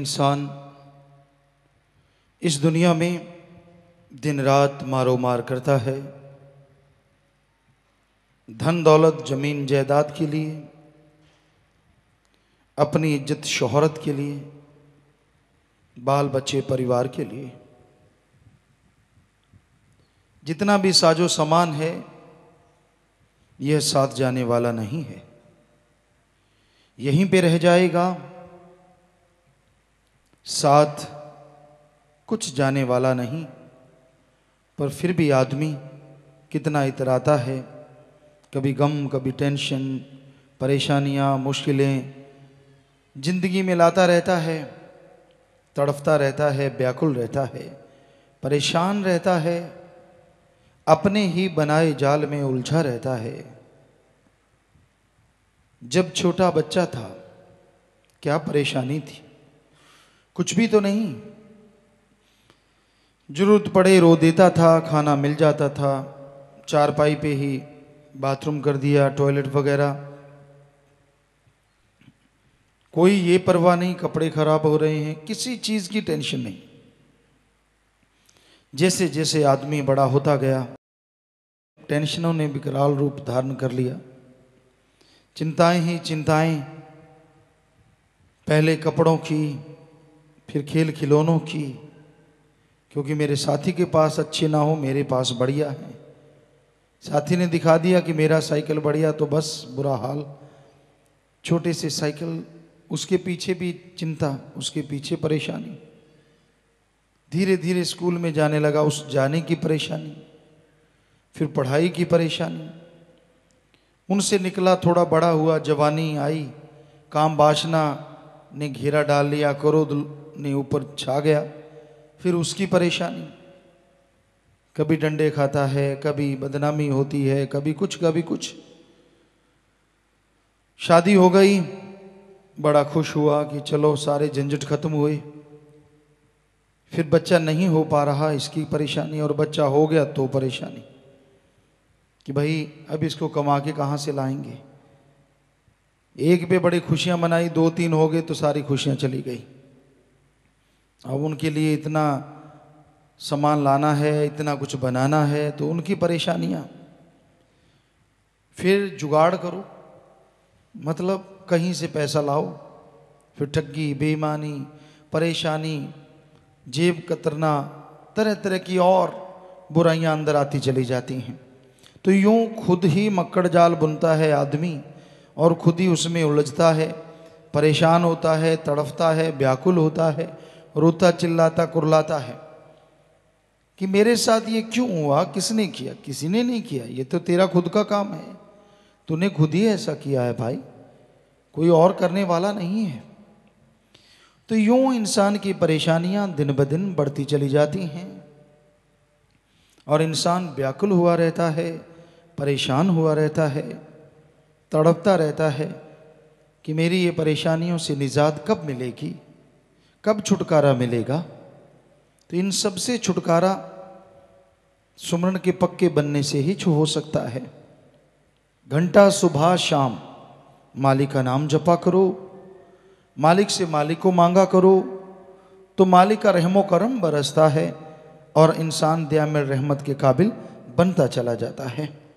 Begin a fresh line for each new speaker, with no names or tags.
इंसान इस दुनिया में दिन रात मारो मार करता है धन दौलत जमीन जायदाद के लिए अपनी इज्जत शोहरत के लिए बाल बच्चे परिवार के लिए जितना भी साजो सामान है यह साथ जाने वाला नहीं है यहीं पे रह जाएगा साथ कुछ जाने वाला नहीं पर फिर भी आदमी कितना इतराता है कभी गम कभी टेंशन परेशानियाँ मुश्किलें ज़िंदगी में लाता रहता है तड़फता रहता है व्याकुल रहता है परेशान रहता है अपने ही बनाए जाल में उलझा रहता है जब छोटा बच्चा था क्या परेशानी थी कुछ भी तो नहीं जरूरत पड़े रो देता था खाना मिल जाता था चारपाई पे ही बाथरूम कर दिया टॉयलेट वगैरह कोई ये परवाह नहीं कपड़े खराब हो रहे हैं किसी चीज़ की टेंशन नहीं जैसे जैसे आदमी बड़ा होता गया टेंशनों ने विकराल रूप धारण कर लिया चिंताएं ही चिंताएं पहले कपड़ों की फिर खेल खिलौनों की क्योंकि मेरे साथी के पास अच्छे ना हो मेरे पास बढ़िया है साथी ने दिखा दिया कि मेरा साइकिल बढ़िया तो बस बुरा हाल छोटे से साइकिल उसके पीछे भी चिंता उसके पीछे परेशानी धीरे धीरे स्कूल में जाने लगा उस जाने की परेशानी फिर पढ़ाई की परेशानी उनसे निकला थोड़ा बड़ा हुआ जवानी आई काम बाशना ने घेरा डाल लिया क्रोध ने ऊपर छा गया फिर उसकी परेशानी कभी डंडे खाता है कभी बदनामी होती है कभी कुछ कभी कुछ शादी हो गई बड़ा खुश हुआ कि चलो सारे झंझट खत्म हुए फिर बच्चा नहीं हो पा रहा इसकी परेशानी और बच्चा हो गया तो परेशानी कि भाई अब इसको कमा के कहाँ से लाएंगे एक पे बड़ी खुशियाँ मनाई दो तीन हो गए तो सारी खुशियाँ चली गई अब उनके लिए इतना सामान लाना है इतना कुछ बनाना है तो उनकी परेशानियाँ फिर जुगाड़ करो मतलब कहीं से पैसा लाओ फिर ठगी बेईमानी परेशानी जेब कतरना तरह तरह की और बुराइयां अंदर आती चली जाती हैं तो यूँ खुद ही मक्कड़ जाल बुनता है आदमी और खुद ही उसमें उलझता है परेशान होता है तड़फता है व्याकुल होता है रोता चिल्लाता कुर्लाता है कि मेरे साथ ये क्यों हुआ किसने किया किसी ने नहीं किया ये तो तेरा खुद का काम है तूने खुद ही ऐसा किया है भाई कोई और करने वाला नहीं है तो यूं इंसान की परेशानियां दिन ब दिन बढ़ती चली जाती हैं और इंसान व्याकुल हुआ रहता है परेशान हुआ रहता है तड़पता रहता है कि मेरी ये परेशानियों से निजात कब मिलेगी कब छुटकारा मिलेगा तो इन सब से छुटकारा सुमरण के पक्के बनने से ही हो सकता है घंटा सुबह शाम मालिक का नाम जपा करो मालिक से मालिक को मांगा करो तो मालिक का रहमो करम बरसता है और इंसान दया में रहमत के काबिल बनता चला जाता है